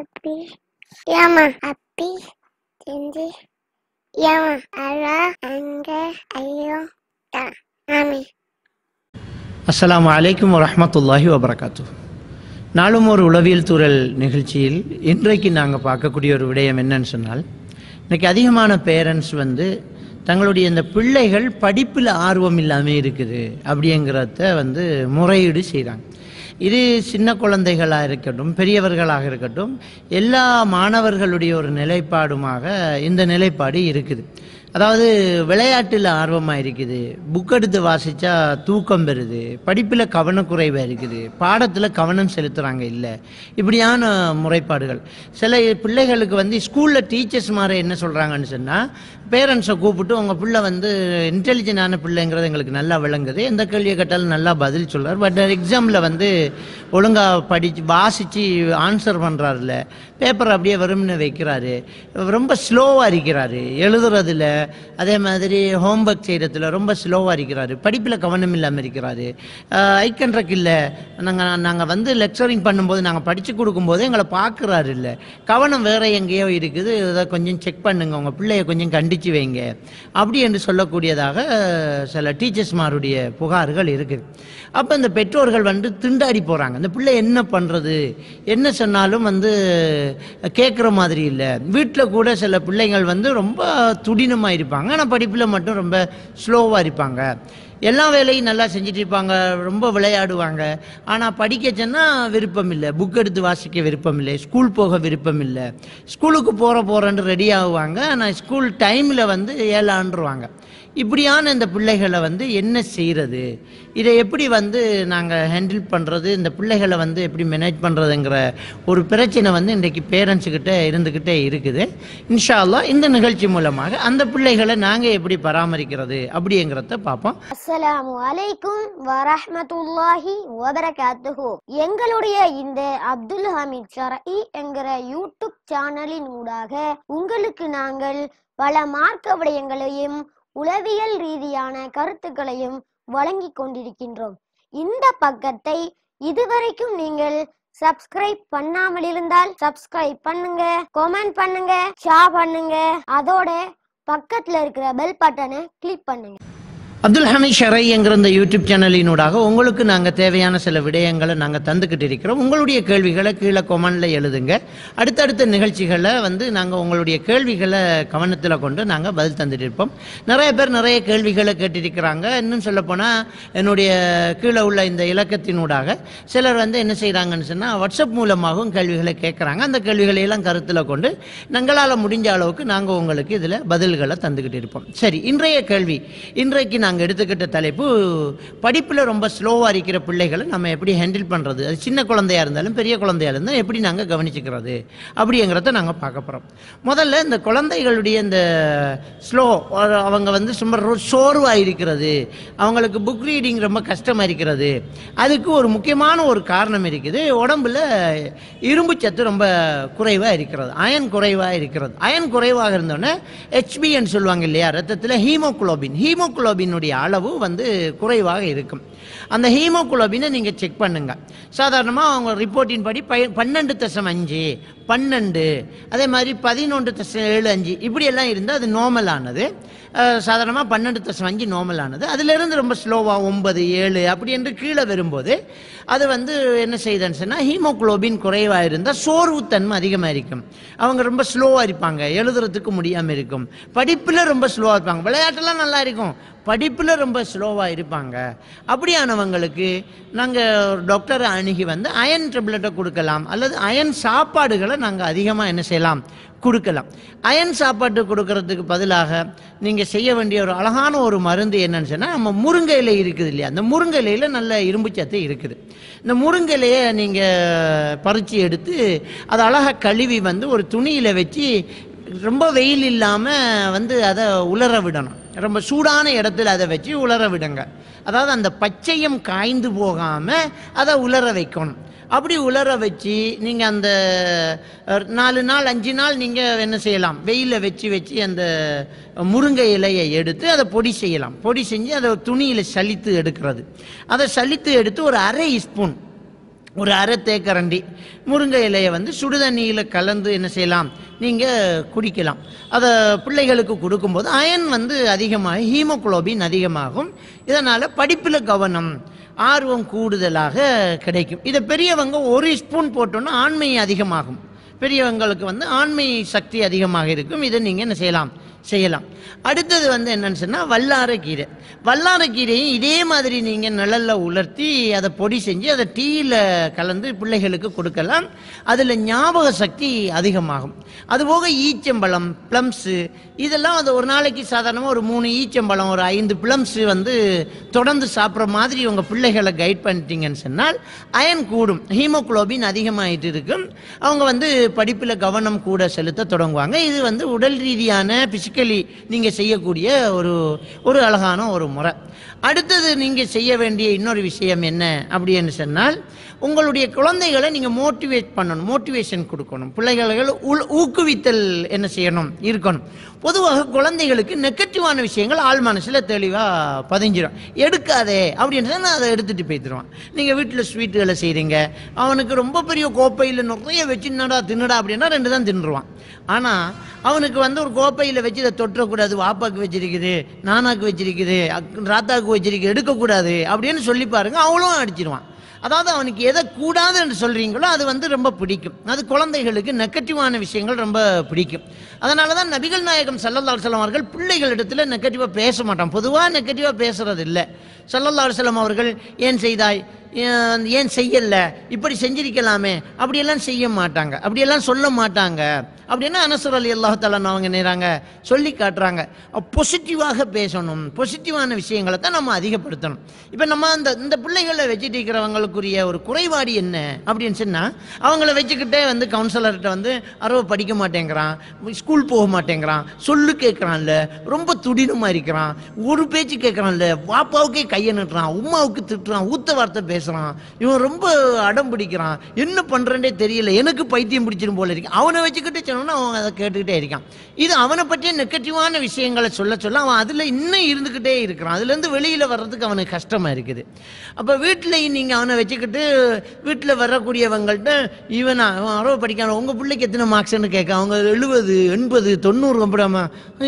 அப்பி ஏமா அப்பி செஞ்சு ஏமா அழா அங்க ஐயோ ஆமி அஸ்லாம் வலைக்கம் வரமத்துல்லாஹி வபரகாத்து நாளும் ஒரு உளவியல் தூரல் நிகழ்ச்சியில் இன்றைக்கு நாங்கள் பார்க்கக்கூடிய ஒரு விடயம் என்னன்னு சொன்னால் இன்றைக்கி அதிகமான பேரண்ட்ஸ் வந்து தங்களுடைய இந்த பிள்ளைகள் படிப்பில் ஆர்வம் இல்லாமல் இருக்குது அப்படிங்கிறத வந்து முறையீடு செய்கிறாங்க இது சின்ன குழந்தைகளாக இருக்கட்டும் பெரியவர்களாக இருக்கட்டும் எல்லா மாணவர்களுடைய ஒரு நிலைப்பாடுமாக இந்த நிலைப்பாடு இருக்குது அதாவது விளையாட்டில் ஆர்வமாக இருக்குது புக் எடுத்து வாசித்தா தூக்கம் வருது படிப்பில் கவனக்குறைவாக இருக்குது பாடத்தில் கவனம் செலுத்துகிறாங்க இல்லை இப்படியான முறைப்பாடுகள் சில பிள்ளைகளுக்கு வந்து ஸ்கூலில் டீச்சர்ஸ் மாதிரி என்ன சொல்கிறாங்கன்னு சொன்னால் பேரண்ட்ஸை கூப்பிட்டு உங்கள் பிள்ளை வந்து இன்டெலிஜென்டான பிள்ளைங்கிறது எங்களுக்கு நல்லா விளங்குது எந்த கேள்வியை கேட்டாலும் நல்லா பதில் சொல்கிறார் பட் எக்ஸாமில் வந்து ஒழுங்காக படித்து வாசித்து ஆன்சர் பண்ணுறாருல பேப்பர் அப்படியே வரும்னு வைக்கிறாரு ரொம்ப ஸ்லோவாக இருக்கிறாரு எழுதுறதில்லை அதே மாதிரி ஹோம்ஒர்க் செய்கிறதுல ரொம்ப ஸ்லோவாக இருக்கிறாரு படிப்பில் கவனம் இல்லாமல் இருக்கிறாரு ஐக்கன்ட்ரக் இல்லை நாங்கள் நாங்கள் வந்து லெக்சரிங் பண்ணும்போது நாங்கள் படித்து கொடுக்கும்போது எங்களை பார்க்குறாரு இல்லை கவனம் வேறு எங்கேயோ இருக்குது இதை கொஞ்சம் செக் பண்ணுங்க உங்கள் பிள்ளைய கொஞ்சம் கண்டித்து வைங்க அப்படி என்று சொல்லக்கூடியதாக சில டீச்சர்ஸ்மாருடைய புகார்கள் இருக்குது அப்போ இந்த பெற்றோர்கள் வந்து திண்டாடி போகிறாங்க இந்த பிள்ளை என்ன பண்ணுறது என்ன சொன்னாலும் வந்து கேட்குற மாதிரி இல்லை வீட்டில் கூட சில பிள்ளைங்கள் வந்து ரொம்ப துடினமாக வேகமாக இருப்பாங்க ஆனால் படிப்பில் மட்டும் ரொம்ப ஸ்லோவாக இருப்பாங்க எல்லா வேலையும் நல்லா செஞ்சுட்டு இருப்பாங்க ரொம்ப விளையாடுவாங்க ஆனால் படிக்க சொன்னால் விருப்பம் இல்லை புக் எடுத்து வாசிக்க விருப்பம் இல்லை ஸ்கூல் போக விருப்பம் இல்லை ஸ்கூலுக்கு போகிற போகிறேன்னு ரெடி ஆகுவாங்க ஆனால் ஸ்கூல் டைமில் வந்து ஏழாண்டுருவாங்க இப்படியான இந்த பிள்ளைகளை வந்து என்ன செய்கிறது இதை எப்படி வந்து நாங்கள் ஹேண்டில் பண்ணுறது இந்த பிள்ளைகளை வந்து எப்படி மேனேஜ் பண்ணுறதுங்கிற ஒரு பிரச்சனை வந்து இன்றைக்கு பேரண்ட்ஸுக்கிட்ட இருந்துக்கிட்டே இருக்குது இன்ஷால்லா இந்த நிகழ்ச்சி மூலமாக அந்த பிள்ளைகளை நாங்கள் எப்படி பராமரிக்கிறது அப்படிங்கிறத பார்ப்போம் அஸ்லாம் வலைக்கும் வரமத்துல்லாஹி வபரகாத்துஹு எங்களுடைய இந்த அப்துல் ஹமீத் ஷரஇ என்கிற யூடியூப் சேனலின் ஊடாக உங்களுக்கு நாங்கள் பல மார்க்க விடயங்களையும் உளவியல் ரீதியான கருத்துக்களையும் வழங்கிக் கொண்டிருக்கின்றோம் இந்த பக்கத்தை இதுவரைக்கும் நீங்கள் சப்ஸ்கிரைப் பண்ணாமல் இருந்தால் சப்ஸ்கிரைப் பண்ணுங்க கமெண்ட் பண்ணுங்க ஷேர் பண்ணுங்க அதோட பக்கத்துல இருக்கிற பெல் பட்டனை கிளிக் பண்ணுங்க அப்துல் ஹமீத் ஷரை என்கிற இந்த யூடியூப் சேனலினூடாக உங்களுக்கு நாங்கள் தேவையான சில விடயங்களை நாங்கள் தந்துக்கிட்டு இருக்கிறோம் உங்களுடைய கேள்விகளை கீழே கொமனில் எழுதுங்க அடுத்தடுத்த நிகழ்ச்சிகளை வந்து நாங்கள் உங்களுடைய கேள்விகளை கவனத்தில் கொண்டு நாங்கள் பதில் தந்துட்டு இருப்போம் நிறைய பேர் நிறைய கேள்விகளை கேட்டிருக்கிறாங்க இன்னும் சொல்லப்போனால் என்னுடைய கீழே உள்ள இந்த இலக்கத்தினூடாக சிலர் வந்து என்ன செய்கிறாங்கன்னு சொன்னால் வாட்ஸ்அப் மூலமாகவும் கேள்விகளை கேட்குறாங்க அந்த கேள்விகளையெல்லாம் கருத்தில் கொண்டு நாங்களால் முடிஞ்ச அளவுக்கு நாங்கள் உங்களுக்கு இதில் பதில்களை தந்துக்கிட்டு இருப்போம் சரி இன்றைய கேள்வி இன்றைக்கு நான் நாங்கள் எடுத்துக்கிட்ட தலைப்பு படிப்பில் ரொம்ப ஸ்லோவாக இருக்கிற பிள்ளைகளை நம்ம எப்படி ஹேண்டில் பண்ணுறது அது சின்ன குழந்தையாக இருந்தாலும் பெரிய குழந்தையாக இருந்தாலும் எப்படி நாங்கள் கவனிச்சுக்கிறது அப்படிங்கிறத நாங்கள் பார்க்க போகிறோம் முதல்ல இந்த குழந்தைகளுடைய இந்த ஸ்லோ அவங்க வந்து சும்மா சோர்வாக இருக்கிறது அவங்களுக்கு புக் ரீடிங் ரொம்ப கஷ்டமாக இருக்கிறது அதுக்கு ஒரு முக்கியமான ஒரு காரணம் இருக்குது உடம்புல இரும்பு சத்து ரொம்ப குறைவாக இருக்கிறது அயன் குறைவாக இருக்கிறது அயன் குறைவாக இருந்தோன்னே ஹெச்பிஎன் சொல்லுவாங்க இல்லையா ரத்தத்தில் ஹீமோகுளோபின் ஹீமோகுளோபின் அதனுடைய அளவு வந்து குறைவாக இருக்கும் அந்த ஹீமோகுளோபினை நீங்கள் செக் பண்ணுங்கள் சாதாரணமாக அவங்க ரிப்போர்ட்டின் படி ப பன்னெண்டு தசம் அஞ்சு பன்னெண்டு அதே மாதிரி பதினொன்று தசம் ஏழு அஞ்சு இப்படியெல்லாம் இருந்தால் அது நார்மலானது சாதாரணமாக பன்னெண்டு தசம் அஞ்சு நார்மலானது அதிலிருந்து ரொம்ப ஸ்லோவாக ஒன்பது ஏழு அப்படி என்று கீழே வரும்போது அது வந்து என்ன செய்யுதுன்னு சொன்னால் ஹீமோக்ளோபின் குறைவாக இருந்தால் சோர்வுத்தன்மை அதிகமாக இருக்கும் அவங்க ரொம்ப ஸ்லோவாக இருப்பாங்க எழுதுறதுக்கு முடியாமல் இருக்கும் படிப்பில் ரொம்ப ஸ்லோவாக இருப்பாங்க விளையாட்டெல்லாம் நல்லா இருக்கும் படிப்பில் ரொம்ப ஸ்லோவாக இருப்பாங்க அப்படியானவங்களுக்கு நாங்கள் டாக்டரை அணுகி வந்து அயன் டெப்லெட்டை கொடுக்கலாம் அல்லது அயன் சாப்பாடுகளை நாங்கள் அதிகமாக என்ன செய்யலாம் கொடுக்கலாம் அயன் சாப்பாட்டு கொடுக்கறதுக்கு பதிலாக நீங்கள் செய்ய வேண்டிய ஒரு அழகான ஒரு மருந்து என்னன்னு சொன்னால் நம்ம முருங்கை இருக்குது இல்லையா அந்த முருங்கையில் இலையில் நல்ல இரும்பு சத்து இருக்குது இந்த முருங்கை இலையை நீங்கள் பறித்து எடுத்து அதை அழகாக கழுவி வந்து ஒரு துணியில் வச்சு ரொம்ப வெயில் இல்லாமல் வந்து அதை உலர விடணும் ரொம்ப சூடான இடத்துல அதை வச்சு உலர விடுங்க அதாவது அந்த பச்சையும் காய்ந்து போகாமல் அதை உலர வைக்கணும் அப்படி உலர வச்சு நீங்கள் அந்த நாலு நாள் அஞ்சு நாள் நீங்கள் என்ன செய்யலாம் வெயிலில் வச்சு வச்சு அந்த முருங்கை இலையை எடுத்து அதை பொடி செய்யலாம் பொடி செஞ்சு அதை துணியில் சலித்து எடுக்கிறது அதை சலித்து எடுத்து ஒரு அரை ஸ்பூன் ஒரு அரை தேக்கரண்டி முருங்கை இலையை வந்து சுடுதண்ணியில் கலந்து என்ன செய்யலாம் நீங்கள் குடிக்கலாம் அதை பிள்ளைகளுக்கு கொடுக்கும்போது அயன் வந்து அதிகமாக ஹீமோக்ளோபின் அதிகமாகும் இதனால் படிப்பில் கவனம் ஆர்வம் கூடுதலாக கிடைக்கும் இதை பெரியவங்க ஒரு ஸ்பூன் போட்டோன்னா ஆண்மை அதிகமாகும் பெரியவங்களுக்கு வந்து ஆண்மை சக்தி அதிகமாக இருக்கும் இதை நீங்கள் என்ன செய்யலாம் செய்யலாம் அடுத்தது வந்து என்னன்னு சொன்னால் வல்லாரக்கீரை வல்லாரக்கீரையும் இதே மாதிரி நீங்கள் நிழலில் உலர்த்தி அதை பொடி செஞ்சு அதை டீயில் கலந்து பிள்ளைகளுக்கு கொடுக்கலாம் அதில் ஞாபக சக்தி அதிகமாகும் அதுபோக ஈச்சம்பழம் ப்ளம்ஸு இதெல்லாம் அது ஒரு நாளைக்கு சாதாரணமாக ஒரு மூணு ஈச்சம்பழம் ஒரு ஐந்து பிளம்ஸு வந்து தொடர்ந்து சாப்பிட்ற மாதிரி உங்கள் பிள்ளைகளை கைட் பண்ணிட்டீங்கன்னு சொன்னால் அயன் கூடும் ஹீமோக்ளோபின் அதிகமாகிட்டு இருக்கும் அவங்க வந்து படிப்பில் கவனம் கூட செலுத்த தொடங்குவாங்க இது வந்து உடல் ரீதியான பிசிக்கல் பிசிக்கலி நீங்கள் செய்யக்கூடிய ஒரு ஒரு அழகான ஒரு முறை அடுத்தது நீங்கள் செய்ய வேண்டிய இன்னொரு விஷயம் என்ன அப்படின்னு சொன்னால் உங்களுடைய குழந்தைகளை நீங்கள் மோட்டிவேட் பண்ணணும் மோட்டிவேஷன் கொடுக்கணும் உள் ஊக்குவித்தல் என்ன செய்யணும் இருக்கணும் பொதுவாக குழந்தைகளுக்கு நெகட்டிவான விஷயங்கள் ஆள் மனசில் தெளிவாக பதிஞ்சிடும் எடுக்காதே அப்படின்றத நான் அதை எடுத்துகிட்டு போய்த்துருவான் நீங்கள் வீட்டில் ஸ்வீட்டுகளை செய்கிறீங்க அவனுக்கு ரொம்ப பெரிய கோப்பையில் நிறைய வச்சு நடா தின்னுடா அப்படின்னா ரெண்டு தான் தின்னுருவான் ஆனால் அவனுக்கு வந்து ஒரு கோப்பையில் வச்சு இதை தொற்றக்கூடாது வாப்பாக்கு வச்சிருக்குது நானாக்கு வச்சிருக்குது ராத்தாக்கு வச்சிருக்கு எடுக்கக்கூடாது அப்படின்னு சொல்லி பாருங்கள் அவளும் அடிச்சிருவான் அதாவது அவனுக்கு எதை கூடாது என்று சொல்கிறீங்களோ அது வந்து ரொம்ப பிடிக்கும் அது குழந்தைகளுக்கு நெகட்டிவான விஷயங்கள் ரொம்ப பிடிக்கும் அதனால தான் நபிகள் நாயகம் சல்லல்லா செல்லம் அவர்கள் பிள்ளைகளிடத்தில் நெகட்டிவாக பேச மாட்டான் பொதுவாக நெகட்டிவாக பேசுறதில்லை இல்லை சல்லல்லா செல்லம் அவர்கள் ஏன் செய்தாய் ஏன் செய்யல இப்படி செஞ்சிருக்கலாமே அப்படியெல்லாம் செய்ய மாட்டாங்க அப்படியெல்லாம் சொல்ல மாட்டாங்க அப்படின்னா அனசர் அலி அல்லாஹாலான்னு அவங்க நேராங்க சொல்லி காட்டுறாங்க பொசிட்டிவாக பேசணும் பொசிட்டிவான விஷயங்களை தான் நம்ம அதிகப்படுத்தணும் இப்போ நம்ம அந்த இந்த பிள்ளைகளை வச்சுட்டு இருக்கிறவங்களுக்குரிய ஒரு குறைபாடு என்ன அப்படின்னு சொன்னால் அவங்கள வச்சுக்கிட்டே வந்து கவுன்சிலர்கிட்ட வந்து அறவை படிக்க மாட்டேங்கிறான் ஸ்கூல் போக மாட்டேங்கிறான் சொல்லு கேட்குறான்ல ரொம்ப துடினமாக இருக்கிறான் ஒரு பேச்சு கேட்குறான்ல வாப்பாவுக்கே கையை நட்டுறான் உமாவுக்கு திட்டுறான் ஊத்த வார்த்தை பேச பேசுகிறான் இவன் ரொம்ப அடம் பிடிக்கிறான் என்ன பண்ணுறன்டே தெரியல எனக்கு பைத்தியம் பிடிச்சிடும் போல இருக்கு அவனை வச்சுக்கிட்டு சொன்னோம்னா அவன் அதை கேட்டுக்கிட்டே இருக்கான் இது அவனை பற்றிய நெகட்டிவான விஷயங்களை சொல்ல சொல்ல அவன் அதில் இன்னும் இருந்துக்கிட்டே இருக்கிறான் அதுலேருந்து வெளியில் வர்றதுக்கு அவனுக்கு கஷ்டமாக இருக்குது அப்போ வீட்டில் நீங்கள் அவனை வச்சுக்கிட்டு வீட்டில் வரக்கூடியவங்கள்ட்ட இவன் அவன் அறவை படிக்கான உங்கள் பிள்ளைக்கு எத்தனை மார்க்ஸ்னு கேட்க அவங்க எழுபது எண்பது தொண்ணூறு கம்பிடாமா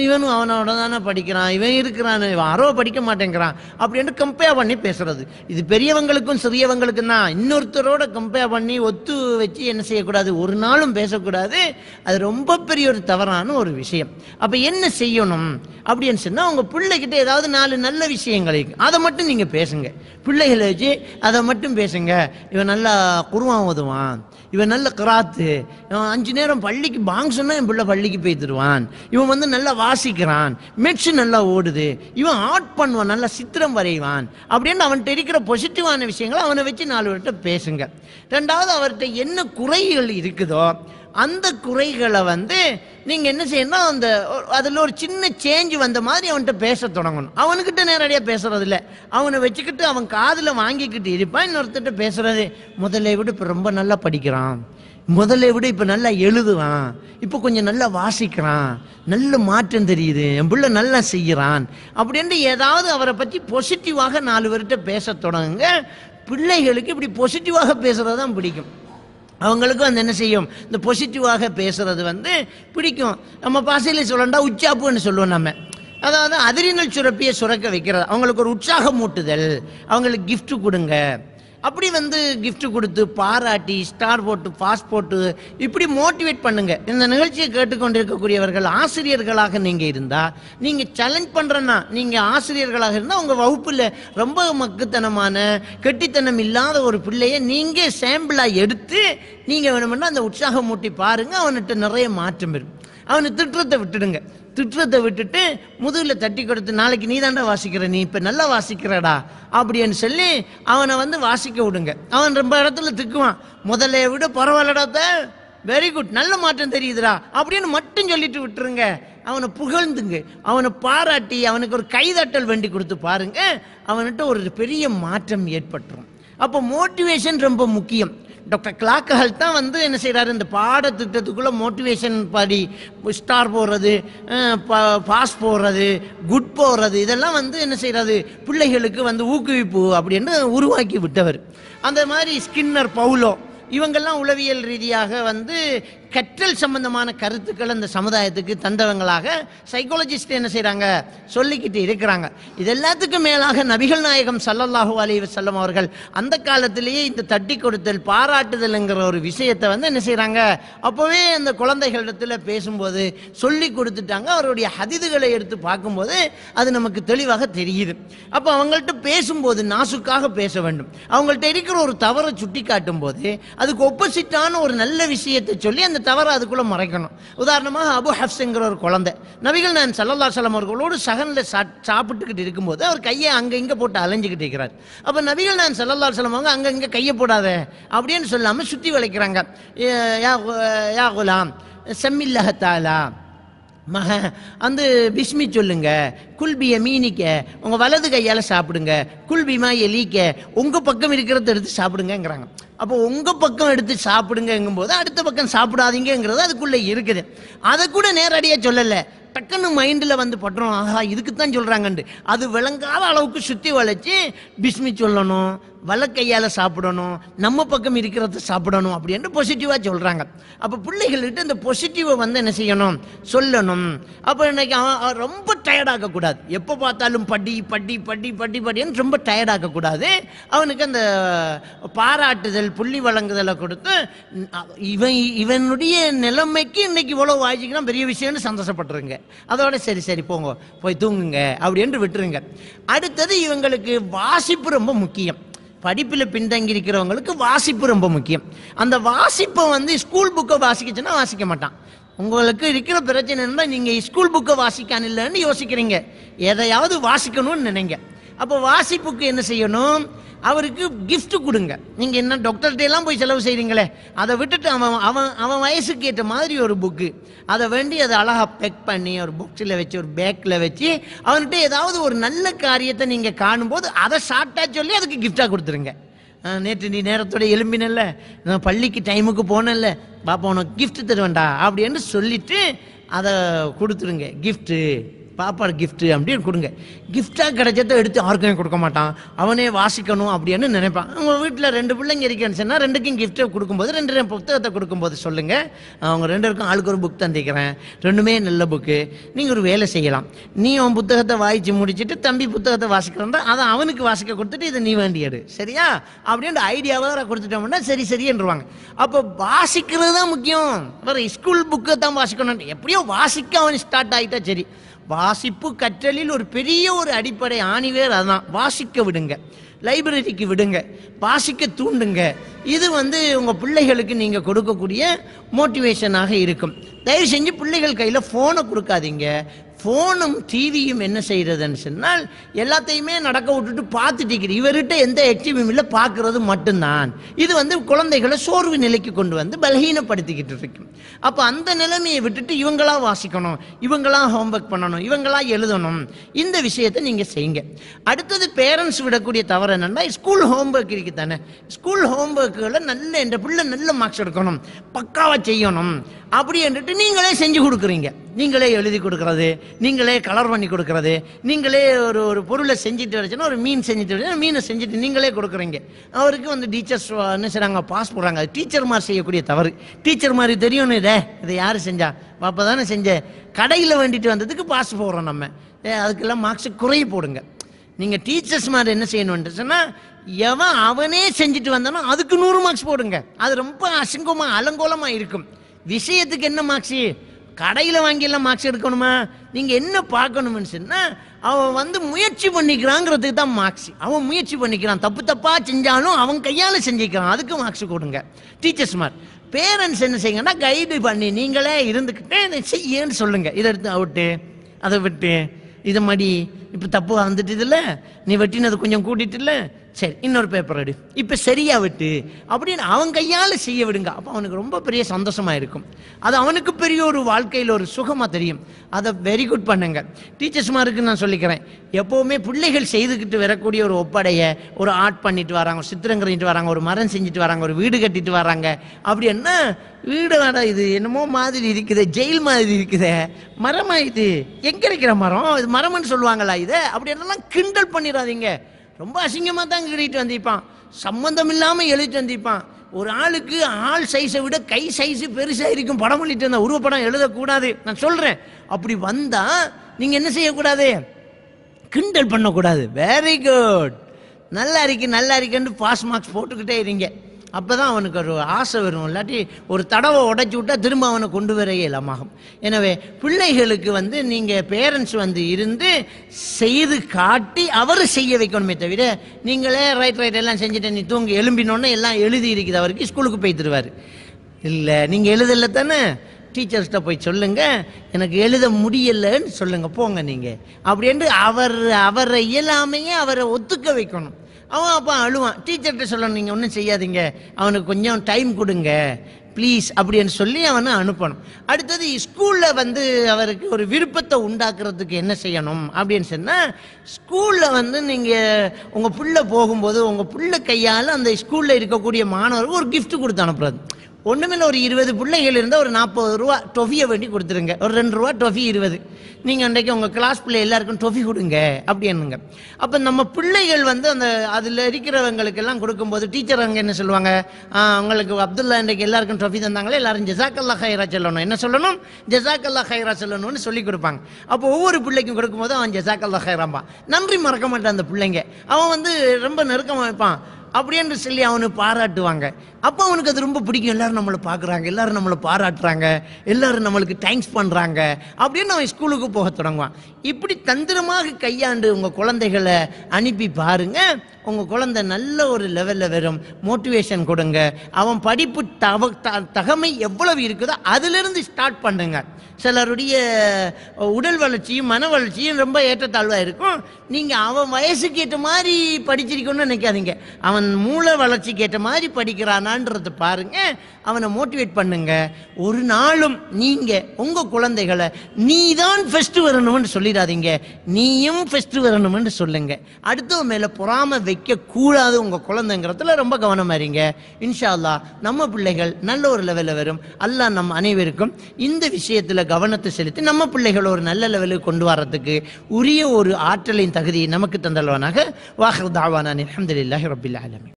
இவனும் அவனோட தானே படிக்கிறான் இவன் இருக்கிறான் இவன் அறவை படிக்க மாட்டேங்கிறான் அப்படின்னு கம்பேர் பண்ணி பேசுறது இது பெரியவங்களுக்கும் சிறியவங்களுக்கு தான் இன்னொருத்தரோட கம்பேர் பண்ணி ஒத்து வச்சு என்ன செய்யக்கூடாது ஒரு நாளும் பேசக்கூடாது அது ரொம்ப பெரிய ஒரு தவறான ஒரு விஷயம் அப்போ என்ன செய்யணும் அப்படின்னு சொன்னால் உங்கள் பிள்ளைகிட்ட ஏதாவது நாலு நல்ல விஷயங்கள் அதை மட்டும் நீங்கள் பேசுங்க பிள்ளைகளை வச்சு அதை மட்டும் பேசுங்க இவன் நல்லா குருவான் ஓதுவான் இவன் நல்ல கிராத்து இவன் அஞ்சு நேரம் பள்ளிக்கு பாங் சொன்னால் என் பிள்ளை பள்ளிக்கு போய் தருவான் இவன் வந்து நல்லா வாசிக்கிறான் மெட்ஸு நல்லா ஓடுது இவன் ஆர்ட் பண்ணுவான் நல்லா சித்திரம் வரைவான் அப்படின்னு அவன்கிட்ட இருக்கிற பாசிட்டிவான விஷயங்களை அவனை வச்சு நாலு பேர்கிட்ட பேசுங்க ரெண்டாவது அவர்கிட்ட என்ன குறைகள் இருக்குதோ அந்த குறைகளை வந்து நீங்கள் என்ன செய்யணும் அந்த அதில் ஒரு சின்ன சேஞ்ச் வந்த மாதிரி அவன்கிட்ட பேச தொடங்கணும் அவனுக்கிட்ட நேரடியாக பேசுறது இல்லை அவனை வச்சுக்கிட்டு அவன் காதில் வாங்கிக்கிட்டு இருப்பான் இன்னொருத்திட்ட பேசுறது முதல்ல விட இப்போ ரொம்ப நல்லா படிக்கிறான் முதல்ல விட இப்போ நல்லா எழுதுவான் இப்போ கொஞ்சம் நல்லா வாசிக்கிறான் நல்ல மாற்றம் தெரியுது என் பிள்ளை நல்லா செய்கிறான் அப்படின்ட்டு ஏதாவது அவரை பற்றி பாசிட்டிவாக நாலு பேர்கிட்ட பேச தொடங்குங்க பிள்ளைகளுக்கு இப்படி பாசிட்டிவாக பேசுகிறது தான் பிடிக்கும் அவங்களுக்கும் அந்த என்ன செய்யும் இந்த பொசிட்டிவாக பேசுறது வந்து பிடிக்கும் நம்ம பாசையில் சொல்லண்டா உச்சாப்புன்னு சொல்லுவோம் நம்ம அதாவது அதிரினல் சுரப்பியை சுரக்க வைக்கிறது அவங்களுக்கு ஒரு உற்சாகம் மூட்டுதல் அவங்களுக்கு கிஃப்ட் கொடுங்க அப்படி வந்து கிஃப்ட் கொடுத்து பாராட்டி ஸ்டார் போட்டு பாஸ் போட்டு இப்படி மோட்டிவேட் பண்ணுங்க இந்த நிகழ்ச்சியை கேட்டுக்கொண்டிருக்கக்கூடியவர்கள் ஆசிரியர்களாக நீங்கள் இருந்தால் நீங்கள் சேலஞ்ச் பண்ணுறேன்னா நீங்கள் ஆசிரியர்களாக இருந்தால் உங்கள் வகுப்பில் ரொம்ப மக்குத்தனமான கெட்டித்தனம் இல்லாத ஒரு பிள்ளையை நீங்க சாம்பிளா எடுத்து நீங்கள் வேணும்னா அந்த உற்சாகம் மூட்டி பாருங்கள் அவன்கிட்ட நிறைய மாற்றம் வரும் அவனை திட்டத்தை விட்டுடுங்க திட்டுறதை விட்டுட்டு முதுகில் தட்டி கொடுத்து நாளைக்கு நீ தாண்டா வாசிக்கிற நீ இப்போ நல்லா வாசிக்கிறடா அப்படின்னு சொல்லி அவனை வந்து வாசிக்க விடுங்க அவன் ரொம்ப இடத்துல திக்குவான் முதல்ல விட பரவாயில்லடாத வெரி குட் நல்ல மாற்றம் தெரியுதுடா அப்படின்னு மட்டும் சொல்லிட்டு விட்டுருங்க அவனை புகழ்ந்துங்க அவனை பாராட்டி அவனுக்கு ஒரு கைதட்டல் வேண்டி கொடுத்து பாருங்க அவன்கிட்ட ஒரு பெரிய மாற்றம் ஏற்பட்டுரும் அப்போ மோட்டிவேஷன் ரொம்ப முக்கியம் டாக்டர் கிளாக்கஹல் தான் வந்து என்ன செய்கிறாரு இந்த பாடத்திட்டத்துக்குள்ளே மோட்டிவேஷன் படி ஸ்டார் போடுறது பாஸ் போடுறது குட் போடுறது இதெல்லாம் வந்து என்ன செய்கிறது பிள்ளைகளுக்கு வந்து ஊக்குவிப்பு அப்படின்னு உருவாக்கி விட்டவர் அந்த மாதிரி ஸ்கின்னர் பவுலோ இவங்கெல்லாம் உளவியல் ரீதியாக வந்து கற்றல் சம்பந்தமான கருத்துக்கள் அந்த சமுதாயத்துக்கு தந்தவங்களாக சைக்காலஜிஸ்ட் என்ன செய்கிறாங்க சொல்லிக்கிட்டு இருக்கிறாங்க இது எல்லாத்துக்கும் மேலாக நபிகள் நாயகம் சல்லல்லாஹூ அலி செல்லம் அவர்கள் அந்த காலத்திலேயே இந்த தட்டி கொடுத்தல் பாராட்டுதல்ங்கிற ஒரு விஷயத்தை வந்து என்ன செய்கிறாங்க அப்போவே அந்த குழந்தைகளிடத்தில் பேசும்போது சொல்லி கொடுத்துட்டாங்க அவருடைய ஹதிதுகளை எடுத்து பார்க்கும்போது அது நமக்கு தெளிவாக தெரியுது அப்போ அவங்கள்ட்ட பேசும்போது நாசுக்காக பேச வேண்டும் அவங்கள்ட்ட இருக்கிற ஒரு தவறை சுட்டி காட்டும் போது அதுக்கு ஒப்போசிட்டான ஒரு நல்ல விஷயத்தை சொல்லி அந்த தவிர அதுக்குள்ளே மறைக்கணும் உதாரணமாக அபு ஹப்ஸுங்கிற ஒரு குழந்தை நபிகள் நான் சல்லல்லா சலம் அவர்களோடு சகனில் சா சாப்பிட்டுக்கிட்டு இருக்கும்போது அவர் கையை அங்கே இங்கே போட்டு அலைஞ்சிக்கிட்டு இருக்கிறார் அப்போ நபிகள் நான் சல்லல்லா சலம் அவங்க அங்கே இங்கே கையை போடாத அப்படின்னு சொல்லாமல் சுற்றி வளைக்கிறாங்க யா குலாம் செம்மில்லகத்தாலா மக அந்த பிஸ்மி சொல்லுங்க குல்பியை மீனிக்க உங்கள் வலது கையால் சாப்பிடுங்க குல்பிமா எலிக்க உங்கள் பக்கம் இருக்கிறத எடுத்து சாப்பிடுங்கங்கிறாங்க அப்போ உங்கள் பக்கம் எடுத்து சாப்பிடுங்கங்கும்போது அடுத்த பக்கம் சாப்பிடாதீங்கிறது அதுக்குள்ளே இருக்குது அதை கூட நேரடியாக சொல்லலை டக்குன்னு மைண்டில் வந்து பட்டுரும் ஆஹா இதுக்கு தான் சொல்கிறாங்கண்டு அது விளங்காத அளவுக்கு சுற்றி வளைச்சி பிஸ்மி சொல்லணும் வலக்கையால் சாப்பிடணும் நம்ம பக்கம் இருக்கிறத சாப்பிடணும் அப்படின்ட்டு பாசிட்டிவாக சொல்கிறாங்க அப்போ பிள்ளைகள்கிட்ட இந்த பொசிட்டிவை வந்து என்ன செய்யணும் சொல்லணும் அப்போ இன்னைக்கு ரொம்ப டயர்டாகக்கூடாது எப்போ பார்த்தாலும் படி படி படி படி படின்னு ரொம்ப டயர்டாகக்கூடாது அவனுக்கு அந்த பாராட்டுதல் புள்ளி வழங்குதலை கொடுத்து இவன் இவனுடைய நிலைமைக்கு இன்னைக்கு இவ்வளோ வாய்ச்சிக்கலாம் பெரிய விஷயம்னு சந்தோஷப்பட்டுருங்க அதோட சரி சரி போங்க போய் தூங்குங்க அப்படி என்று விட்டுருங்க அடுத்தது இவங்களுக்கு வாசிப்பு ரொம்ப முக்கியம் படிப்பில் பின்தங்கி இருக்கிறவங்களுக்கு வாசிப்பு ரொம்ப முக்கியம் அந்த வாசிப்பை வந்து ஸ்கூல் புக்கை வாசிக்கிச்சுன்னா வாசிக்க மாட்டான் உங்களுக்கு இருக்கிற பிரச்சனை இருந்தால் நீங்கள் ஸ்கூல் புக்கை வாசிக்கான இல்லைன்னு யோசிக்கிறீங்க எதையாவது வாசிக்கணும்னு நினைங்க அப்போ வாசிப்புக்கு என்ன செய்யணும் அவருக்கு கிஃப்ட் கொடுங்க நீங்கள் என்ன டாக்டர்கிட்ட எல்லாம் போய் செலவு செய்கிறீங்களே அதை விட்டுட்டு அவன் அவன் அவன் வயசுக்கு ஏற்ற மாதிரி ஒரு புக்கு அதை வேண்டி அதை அழகாக பேக் பண்ணி ஒரு புக்ஸில் வச்சு ஒரு பேக்கில் வச்சு அவன்கிட்ட ஏதாவது ஒரு நல்ல காரியத்தை நீங்கள் காணும்போது அதை ஷார்ட்டாக சொல்லி அதுக்கு கிஃப்டாக கொடுத்துருங்க நேற்று நீ நேரத்தோட எலும்பினல்ல நான் பள்ளிக்கு டைமுக்கு போனல பாப்பா உனக்கு கிஃப்ட் தருவேண்டா அப்படின்னு சொல்லிட்டு அதை கொடுத்துருங்க கிஃப்ட்டு பாப்பா கிஃப்ட்டு அப்படின்னு கொடுங்க கிஃப்டாக கிடைச்சதை எடுத்து யாருக்கும் கொடுக்க மாட்டான் அவனே வாசிக்கணும் அப்படின்னு நினைப்பான் அவங்க வீட்டில் ரெண்டு பிள்ளைங்க இருக்கேன்னு சொன்னால் ரெண்டுக்கும் கிஃப்ட்டை கொடுக்கும்போது ரெண்டு ரெண்டு புத்தகத்தை கொடுக்கும்போது சொல்லுங்கள் அவங்க ரெண்டு ஆளுக்கு ஒரு புக் தந்திக்கிறேன் ரெண்டுமே நல்ல புக்கு நீங்கள் ஒரு வேலை செய்யலாம் நீ அவன் புத்தகத்தை வாசித்து முடிச்சுட்டு தம்பி புத்தகத்தை வாசிக்கிறதா அதை அவனுக்கு வாசிக்க கொடுத்துட்டு இதை நீ வேண்டியது சரியா அப்படின்ற ஐடியாவை கொடுத்துட்டோம்னா சரி சரி என்றுவாங்க அப்போ வாசிக்கிறது தான் முக்கியம் வேறு ஸ்கூல் புக்கை தான் வாசிக்கணும் எப்படியோ வாசிக்க அவன் ஸ்டார்ட் ஆகிட்டா சரி வாசிப்பு கற்றலில் ஒரு பெரிய ஒரு அடிப்படை ஆணிவேர் அதுதான் வாசிக்க விடுங்க லைப்ரரிக்கு விடுங்க வாசிக்க தூண்டுங்க இது வந்து உங்கள் பிள்ளைகளுக்கு நீங்கள் கொடுக்கக்கூடிய மோட்டிவேஷனாக இருக்கும் தயவு செஞ்சு பிள்ளைகள் கையில் ஃபோனை கொடுக்காதீங்க ஃபோனும் டிவியும் என்ன செய்கிறதுன்னு சொன்னால் எல்லாத்தையுமே நடக்க விட்டுட்டு பார்த்துட்டு இவர்கிட்ட எந்த எச்சியும் இல்லை பார்க்குறது மட்டும்தான் இது வந்து குழந்தைகளை சோர்வு நிலைக்கு கொண்டு வந்து பலகீனப்படுத்திக்கிட்டு இருக்கும் அப்போ அந்த நிலைமையை விட்டுட்டு இவங்களாக வாசிக்கணும் இவங்களாம் ஹோம்ஒர்க் பண்ணணும் இவங்களா எழுதணும் இந்த விஷயத்தை நீங்கள் செய்யுங்க அடுத்தது பேரண்ட்ஸ் விடக்கூடிய தவறு என்னென்னா ஸ்கூல் ஹோம்ஒர்க் இருக்குது தானே ஸ்கூல் ஹோம்ஒர்க்குகளை நல்ல என்ற பிள்ளை நல்ல மார்க்ஸ் எடுக்கணும் பக்காவாக செய்யணும் அப்படின்ட்டு நீங்களே செஞ்சு கொடுக்குறீங்க நீங்களே எழுதி கொடுக்கறது நீங்களே கலர் பண்ணி கொடுக்கறது நீங்களே ஒரு ஒரு பொருளை செஞ்சுட்டு வரைச்சுன்னா ஒரு மீன் செஞ்சுட்டு வரைச்சுன்னா மீனை செஞ்சுட்டு நீங்களே கொடுக்குறீங்க அவருக்கு வந்து டீச்சர்ஸ் என்ன செய்கிறாங்க பாஸ் போடுறாங்க அது டீச்சர் மாதிரி செய்யக்கூடிய தவறு டீச்சர் மாதிரி தெரியும்னு இதே இதை யார் செஞ்சா அப்போ தானே செஞ்ச கடையில் வேண்டிட்டு வந்ததுக்கு பாஸ் போடுறோம் நம்ம அதுக்கெல்லாம் மார்க்ஸ் குறைய போடுங்க நீங்கள் டீச்சர்ஸ் மாதிரி என்ன செய்யணும்னு சொன்னால் எவன் அவனே செஞ்சுட்டு வந்தானோ அதுக்கு நூறு மார்க்ஸ் போடுங்க அது ரொம்ப அசிங்கமாக அலங்கோலமாக இருக்கும் விஷயத்துக்கு என்ன மார்க்ஸு கடையில் வாங்கியெல்லாம் மார்க்ஸ் எடுக்கணுமா நீங்கள் என்ன பார்க்கணும்னு சொன்னால் அவன் வந்து முயற்சி பண்ணிக்கிறாங்கிறதுக்கு தான் மார்க்ஸ் அவன் முயற்சி பண்ணிக்கிறான் தப்பு தப்பாக செஞ்சாலும் அவன் கையால் செஞ்சுக்கிறான் அதுக்கு மார்க்ஸ் கொடுங்க டீச்சர்ஸ் மார்க் பேரண்ட்ஸ் என்ன செய்யுங்கன்னா கைடு பண்ணி நீங்களே இருந்துக்கிட்டே செய்யன்னு சொல்லுங்கள் இதை எடுத்து அவுட்டு அதை விட்டு இதை மாதிரி இப்போ தப்பு வந்துட்டு இல்லை நீ வெட்டினது கொஞ்சம் கூட்டிட்டு இல்லை சரி இன்னொரு பேப்பர் எடு இப்போ சரியா விட்டு அப்படின்னு அவன் கையால் செய்ய விடுங்க அப்போ அவனுக்கு ரொம்ப பெரிய சந்தோஷமாக இருக்கும் அது அவனுக்கு பெரிய ஒரு வாழ்க்கையில் ஒரு சுகமாக தெரியும் அதை வெரி குட் பண்ணுங்க டீச்சர்ஸ்மாருக்கு நான் சொல்லிக்கிறேன் எப்போவுமே பிள்ளைகள் செய்துக்கிட்டு வரக்கூடிய ஒரு ஒப்படையை ஒரு ஆர்ட் பண்ணிட்டு வராங்க சித்திரம் சித்திரங்கறிட்டு வராங்க ஒரு மரம் செஞ்சுட்டு வராங்க ஒரு வீடு கட்டிட்டு வராங்க அப்படி என்ன வீடு வேட இது என்னமோ மாதிரி இருக்குது ஜெயில் மாதிரி இருக்குது மரமாக இது எங்கே இருக்கிற மரம் இது மரம்னு சொல்லுவாங்களா இதை அப்படி என்னெல்லாம் கிண்டல் பண்ணிடாதீங்க ரொம்ப அசிங்கமாக தான் எழுதிட்டு வந்திருப்பான் சம்மந்தம் இல்லாமல் எழுதிட்டு வந்திருப்பான் ஒரு ஆளுக்கு ஆள் சைஸை விட கை சைஸு பெருசாக இருக்கும் படம் பண்ணிட்டு இருந்தால் உருவப்படம் எழுதக்கூடாது நான் சொல்கிறேன் அப்படி வந்தால் நீங்கள் என்ன செய்யக்கூடாது கிண்டல் பண்ணக்கூடாது வெரி குட் நல்லா இருக்கு நல்லா இருக்குன்னு பாஸ் மார்க்ஸ் போட்டுக்கிட்டே இருங்க அப்போ தான் அவனுக்கு ஒரு ஆசை வரும் இல்லாட்டி ஒரு தடவை உடைச்சி விட்டால் திரும்ப அவனை கொண்டு வர இயலமாகும் எனவே பிள்ளைகளுக்கு வந்து நீங்கள் பேரண்ட்ஸ் வந்து இருந்து செய்து காட்டி அவர் செய்ய வைக்கணுமே தவிர நீங்களே ரைட் ரைட் எல்லாம் செஞ்சுட்டு நீ தூங்கி எழும்பினோன்னே எல்லாம் எழுதி இருக்குது அவருக்கு ஸ்கூலுக்கு போய் தருவார் இல்லை நீங்கள் எழுதலை தானே டீச்சர்ஸ்கிட்ட போய் சொல்லுங்கள் எனக்கு எழுத முடியலைன்னு சொல்லுங்கள் போங்க நீங்கள் அப்படின்ட்டு அவர் அவரை இயலாமையே அவரை ஒத்துக்க வைக்கணும் அவன் அப்போ அழுவான் டீச்சர்கிட்ட சொல்லணும் நீங்கள் ஒன்றும் செய்யாதீங்க அவனுக்கு கொஞ்சம் டைம் கொடுங்க ப்ளீஸ் அப்படின்னு சொல்லி அவனை அனுப்பணும் அடுத்தது ஸ்கூலில் வந்து அவருக்கு ஒரு விருப்பத்தை உண்டாக்குறதுக்கு என்ன செய்யணும் அப்படின்னு சொன்னால் ஸ்கூலில் வந்து நீங்கள் உங்கள் பிள்ளை போகும்போது உங்கள் பிள்ளை கையால் அந்த ஸ்கூலில் இருக்கக்கூடிய மாணவருக்கு ஒரு கிஃப்ட் கொடுத்து அனுப்புறது ஒன்றுமில்ல ஒரு இருபது பிள்ளைகள் இருந்தால் ஒரு நாற்பது ரூபா டொஃபியை வேண்டி கொடுத்துருங்க ஒரு ரெண்டு ரூபா டொஃபி இருபது நீங்கள் அன்றைக்கு உங்கள் கிளாஸ் பிள்ளை எல்லாருக்கும் டொஃபி கொடுங்க அப்படின்னுங்க அப்போ நம்ம பிள்ளைகள் வந்து அந்த அதில் இருக்கிறவங்களுக்கெல்லாம் கொடுக்கும்போது டீச்சர் அங்கே என்ன சொல்லுவாங்க அவங்களுக்கு அப்துல்லா இன்றைக்கு எல்லாருக்கும் டொஃபி தந்தாங்களே எல்லாரும் ஜசாக்கல்லா ஹைரா சொல்லணும் என்ன சொல்லணும் ஜசாக்கல்லா ஹைரா சொல்லணும்னு சொல்லி கொடுப்பாங்க அப்போ ஒவ்வொரு பிள்ளைக்கும் கொடுக்கும்போது அவன் ஜசாக்கல்லா ஹைராம்பான் நன்றி மறக்க மாட்டான் அந்த பிள்ளைங்க அவன் வந்து ரொம்ப நெருக்கமாக வைப்பான் அப்படி என்று சொல்லி அவனை பாராட்டுவாங்க அப்போ அவனுக்கு அது ரொம்ப பிடிக்கும் எல்லாரும் நம்மளை பார்க்குறாங்க எல்லாரும் நம்மளை பாராட்டுறாங்க எல்லாரும் நம்மளுக்கு தேங்க்ஸ் பண்ணுறாங்க அப்படின்னு அவன் ஸ்கூலுக்கு போக தொடங்குவான் இப்படி தந்திரமாக கையாண்டு உங்கள் குழந்தைகளை அனுப்பி பாருங்கள் உங்கள் குழந்தை நல்ல ஒரு லெவலில் வரும் மோட்டிவேஷன் கொடுங்க அவன் படிப்பு தவ தகமை எவ்வளவு இருக்குதோ அதிலிருந்து ஸ்டார்ட் பண்ணுங்க சிலருடைய உடல் வளர்ச்சியும் மன வளர்ச்சியும் ரொம்ப ஏற்றத்தாழ்வாக இருக்கும் நீங்கள் அவன் வயசுக்கு ஏற்ற மாதிரி படிச்சிருக்கணும்னு நினைக்காதீங்க அவன் மூளை வளர்ச்சிக்கு ஏற்ற மாதிரி படிக்கிறானான்றத பாருங்க அவனை மோட்டிவேட் பண்ணுங்க ஒரு நாளும் நீங்கள் உங்கள் குழந்தைகளை நீ தான் ஃபஸ்ட்டு வரணும்னு சொல்லிடாதீங்க நீயும் ஃபஸ்ட்டு வரணும்னு சொல்லுங்கள் அடுத்தவன் மேலே பொறாம வைக்கக்கூடாது உங்கள் குழந்தைங்கிறதுல ரொம்ப கவனமாக இருங்க இன்ஷா அல்லா நம்ம பிள்ளைகள் நல்ல ஒரு லெவலில் வரும் அல்லா நம் அனைவருக்கும் இந்த விஷயத்தில் கவனத்தை செலுத்தி நம்ம பிள்ளைகள் ஒரு நல்ல லெவலுக்கு கொண்டு வர்றதுக்கு உரிய ஒரு ஆற்றலின் தகுதியை நமக்கு தந்தல்வானாக வாஹர் தாவானான் அஹமதுல்லாஹி ரபில் ஆலமி